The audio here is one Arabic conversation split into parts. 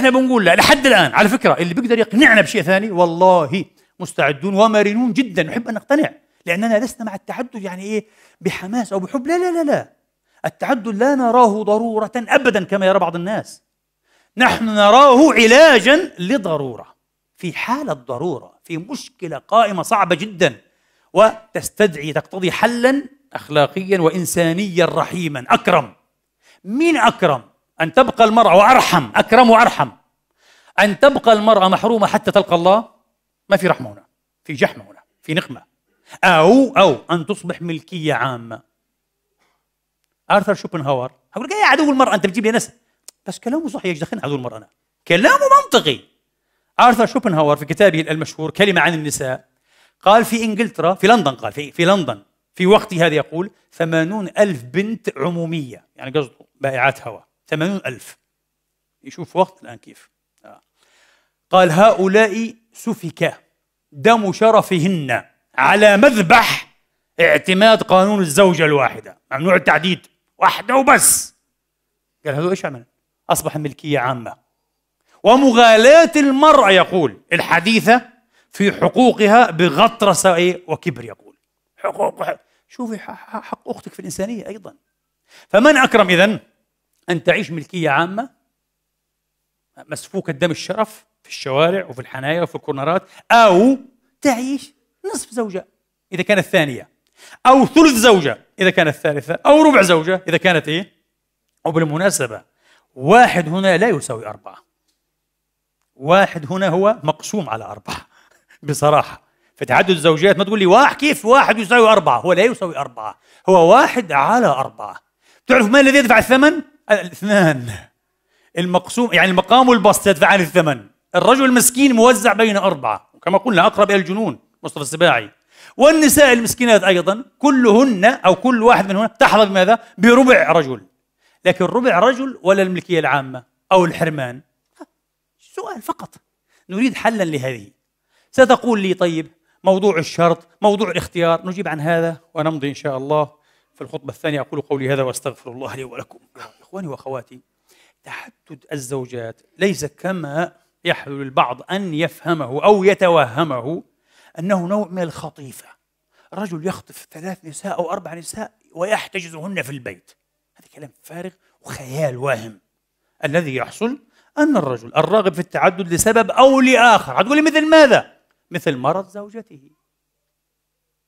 احنا بنقول لا لحد الان على فكره اللي بيقدر يقنعنا بشيء ثاني والله مستعدون ومرنون جدا نحب ان نقتنع لاننا لسنا مع التعدد يعني ايه بحماس او بحب لا لا لا لا التعدد لا نراه ضروره ابدا كما يرى بعض الناس نحن نراه علاجا لضروره في حاله ضروره في مشكله قائمه صعبه جدا وتستدعي تقتضي حلا اخلاقيا وانسانيا رحيما اكرم مين اكرم أن تبقى المرأة وأرحم أكرم وأرحم أن تبقى المرأة محرومة حتى تلقى الله ما في رحمة هنا في جحمة هنا في نقمة أو أو أن تصبح ملكية عامة آرثر شوبنهاور أقول لك يا عدو المرأة أنت بتجيب لي ناس بس كلامه صحيح ايش دخلنا عدو المرأة أنا كلامه منطقي آرثر شوبنهاور في كتابه المشهور كلمة عن النساء قال في إنجلترا في لندن قال في, في لندن في وقت هذا يقول ثمانون ألف بنت عمومية يعني قصده بائعات هواء 80 ألف يشوف وقت الآن كيف آه. قال هؤلاء سفك دم شرفهن على مذبح اعتماد قانون الزوجة الواحدة ممنوع التعديد واحدة وبس قال هذول ايش عمل أصبح ملكية عامة ومغالاة المرأة يقول الحديثة في حقوقها بغطرسة وكبر يقول حقوق شوفي حق أختك في الإنسانية أيضا فمن أكرم إذن أن تعيش ملكية عامة مسفوكة دم الشرف في الشوارع وفي الحنايا وفي الكورنرات أو تعيش نصف زوجة إذا كانت ثانية أو ثلث زوجة إذا كانت ثالثة أو ربع زوجة إذا كانت إيه وبالمناسبة واحد هنا لا يساوي أربعة واحد هنا هو مقسوم على أربعة بصراحة في تعدد الزوجات ما تقول لي واحد كيف واحد يساوي أربعة هو لا يساوي أربعة هو واحد على أربعة تعرف من الذي يدفع الثمن؟ الاثنان المقسوم يعني المقام يدفع يدفعان الثمن الرجل المسكين موزع بين أربعة كما قلنا أقرب إلى الجنون مصطفى السباعي والنساء المسكينات أيضا كلهن أو كل واحد منهن تحظى بماذا؟ بربع رجل لكن ربع رجل ولا الملكية العامة أو الحرمان سؤال فقط نريد حلا لهذه ستقول لي طيب موضوع الشرط موضوع الاختيار نجيب عن هذا ونمضي إن شاء الله في الخطبة الثانية أقول قولي هذا وأستغفر الله لي ولكم إخواني وأخواتي تحدد الزوجات ليس كما يحلو البعض أن يفهمه أو يتوهمه أنه نوع من الخطيفة رجل يخطف ثلاث نساء أو أربع نساء ويحتجزهن في البيت هذا كلام فارغ وخيال واهم الذي يحصل أن الرجل الراغب في التعدد لسبب أو لآخر هتقولي مثل ماذا؟ مثل مرض زوجته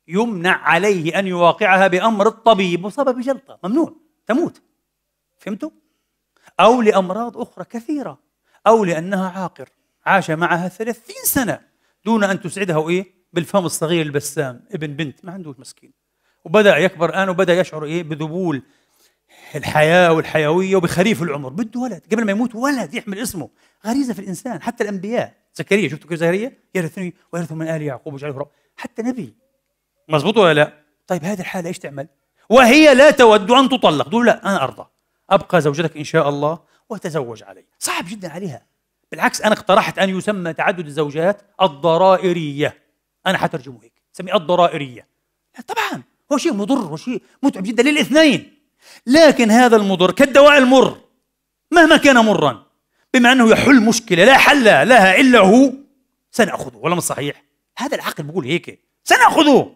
يمنع عليه أن يواقعها بأمر الطبيب مصابه بجلطة ممنوع تموت فهمتوا؟ أو لأمراض أخرى كثيرة أو لأنها عاقر عاش معها ثلاثين سنة دون أن تسعده إيه؟ بالفم الصغير البسام ابن بنت ما عندوش مسكين وبدأ يكبر الآن وبدأ يشعر إيه بذبول الحياة والحيوية وبخريف العمر بده ولد قبل ما يموت ولد يحمل اسمه غريزة في الإنسان حتى الأنبياء زكريا شفتوا كيف زكريا يرثني ويرث من آل يعقوب وجعله حتى نبي مزبوط ولا لا طيب هذه الحاله ايش تعمل وهي لا تود ان تطلق تقول لا انا ارضى ابقى زوجتك ان شاء الله وتزوج علي صعب جدا عليها بالعكس انا اقترحت ان يسمى تعدد الزوجات الضرائريه انا حترجمه هيك سميه الضرائريه طبعا هو شيء مضر وشيء متعب جدا للاثنين لكن هذا المضر كالدواء المر مهما كان مرا بما انه يحل مشكله لا حل لها الا هو سناخذه ولا مش صحيح هذا العقل بيقول هيك سناخذه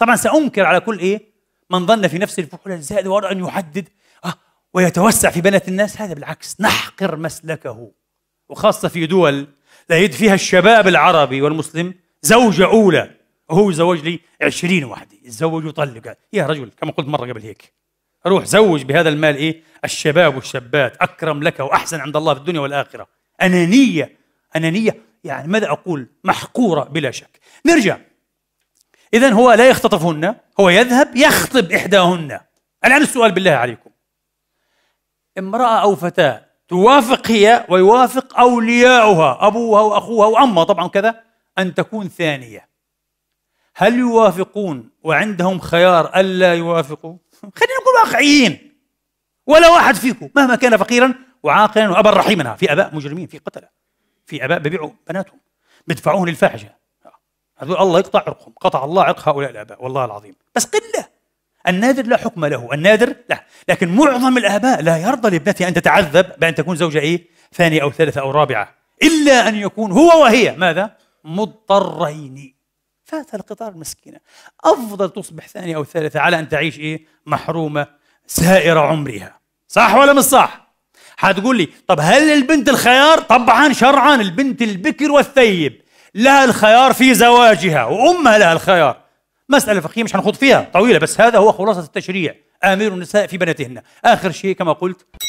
طبعا سأنكر على كل إيه من ظن في نفسه الفحول الزائد وراء أن يحدد آه، ويتوسع في بنات الناس هذا بالعكس نحقر مسلكه وخاصة في دول لا يد فيها الشباب العربي والمسلم زوجة أولى وهو يزوج لي عشرين واحدة يتزوج ويطلق يا رجل كما قلت مرة قبل هيك روح زوج بهذا المال إيه الشباب والشابات أكرم لك وأحسن عند الله في الدنيا والآخرة أنانية أنانية يعني ماذا أقول محقورة بلا شك نرجع إذا هو لا يختطفهن هو يذهب يخطب إحداهن الآن السؤال بالله عليكم امرأة أو فتاة توافق هي ويوافق أولياؤها أبوها وأخوها وأمها طبعا كذا أن تكون ثانية هل يوافقون وعندهم خيار ألا يوافقوا؟ خلينا نكون واقعيين ولا واحد فيكم مهما كان فقيرا وعاقلا وأبا رحيما في آباء مجرمين في قتلة في آباء ببيعوا بناتهم بيدفعوهم للفاحشة هذول الله يقطع عرقهم قطع الله عرق هؤلاء الآباء والله العظيم بس قلة النادر لا حكم له النادر لا لكن معظم الآباء لا يرضى لابنته أن تتعذب بأن تكون زوجة إيه ثانية أو ثالثة أو رابعة إلا أن يكون هو وهي ماذا مضطرين فات القطار المسكينة أفضل تصبح ثانية أو ثالثة على أن تعيش إيه محرومة سائر عمرها صح ولا مش صح؟ حتقول لي طب هل البنت الخيار؟ طبعا شرعا البنت البكر والثيب لها الخيار في زواجها وأمها لها الخيار مسألة فقهية مش هنخوض فيها طويلة بس هذا هو خلاصة التشريع آمير النساء في بناتهن آخر شيء كما قلت